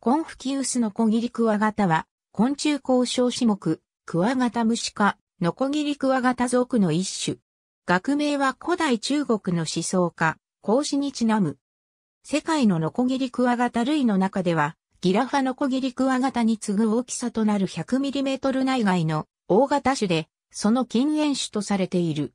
コンフキウスノコギリクワガタは、昆虫交渉種目、クワガタムシ科、ノコギリクワガタ属の一種。学名は古代中国の思想家、孔子にちなむ。世界のノコギリクワガタ類の中では、ギラファノコギリクワガタに次ぐ大きさとなる 100mm 内外の大型種で、その近縁種とされている。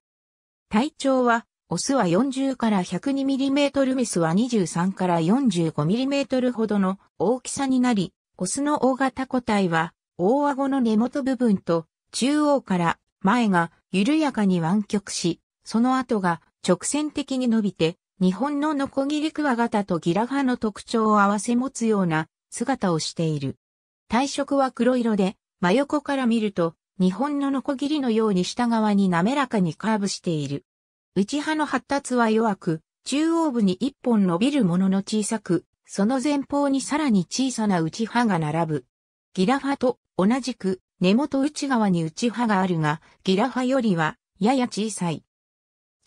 体長はオスは40から 102mm メスは23から 45mm ほどの大きさになり、オスの大型個体は、大顎の根元部分と、中央から前が緩やかに湾曲し、その後が直線的に伸びて、日本のノコギリクワガタとギラハの特徴を併せ持つような姿をしている。体色は黒色で、真横から見ると、日本のノコギリのように下側に滑らかにカーブしている。内葉の発達は弱く、中央部に一本伸びるものの小さく、その前方にさらに小さな内葉が並ぶ。ギラファと同じく根元内側に内葉があるが、ギラファよりはやや小さい。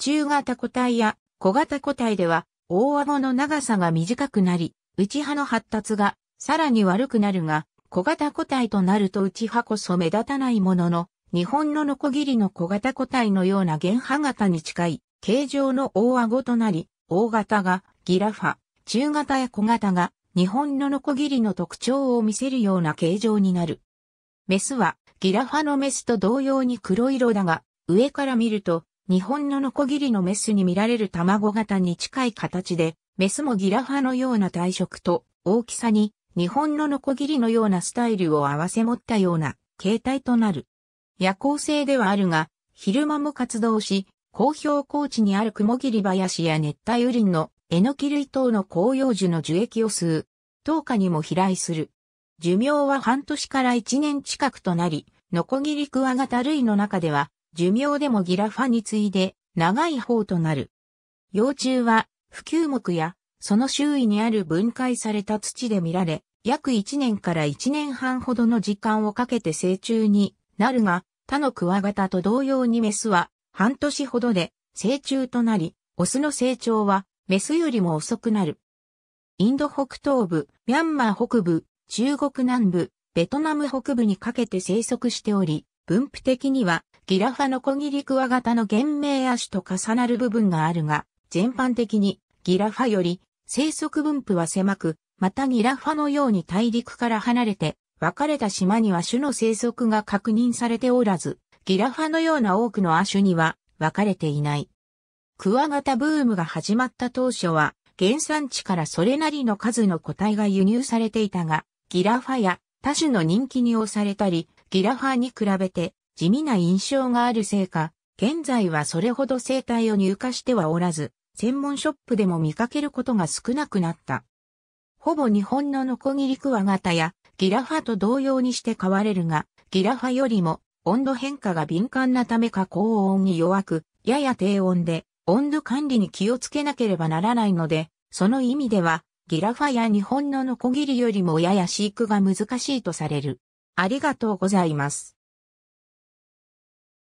中型個体や小型個体では大顎の長さが短くなり、内葉の発達がさらに悪くなるが、小型個体となると内葉こそ目立たないものの、日本のノコギリの小型個体のような原歯型に近い形状の大顎となり、大型がギラファ、中型や小型が日本のノコギリの特徴を見せるような形状になる。メスはギラファのメスと同様に黒色だが、上から見ると日本のノコギリのメスに見られる卵型に近い形で、メスもギラファのような体色と大きさに日本のノコギリのようなスタイルを合わせ持ったような形態となる。夜行性ではあるが、昼間も活動し、高標高地にある雲霧林や熱帯雨林のエノキ類等の紅葉樹の樹液を吸う。10日にも飛来する。寿命は半年から1年近くとなり、ノコギリクワガタ類の中では、寿命でもギラファに次いで長い方となる。幼虫は、普及木や、その周囲にある分解された土で見られ、約1年から1年半ほどの時間をかけて成虫になるが、他のクワガタと同様にメスは半年ほどで成虫となり、オスの成長はメスよりも遅くなる。インド北東部、ミャンマー北部、中国南部、ベトナム北部にかけて生息しており、分布的にはギラファノコギリクワガタの原名足と重なる部分があるが、全般的にギラファより生息分布は狭く、またギラファのように大陸から離れて分かれた島には種の生息が確認されておらず、ギラファのような多くの亜種には分かれていない。クワガタブームが始まった当初は、原産地からそれなりの数の個体が輸入されていたが、ギラファや他種の人気に押されたり、ギラファに比べて地味な印象があるせいか、現在はそれほど生態を入荷してはおらず、専門ショップでも見かけることが少なくなった。ほぼ日本のノコギリクワガタやギラファと同様にして変われるが、ギラファよりも温度変化が敏感なためか高温に弱く、やや低温で温度管理に気をつけなければならないので、その意味では、ギラファや日本のノコギリよりもやや飼育が難しいとされる。ありがとうございます。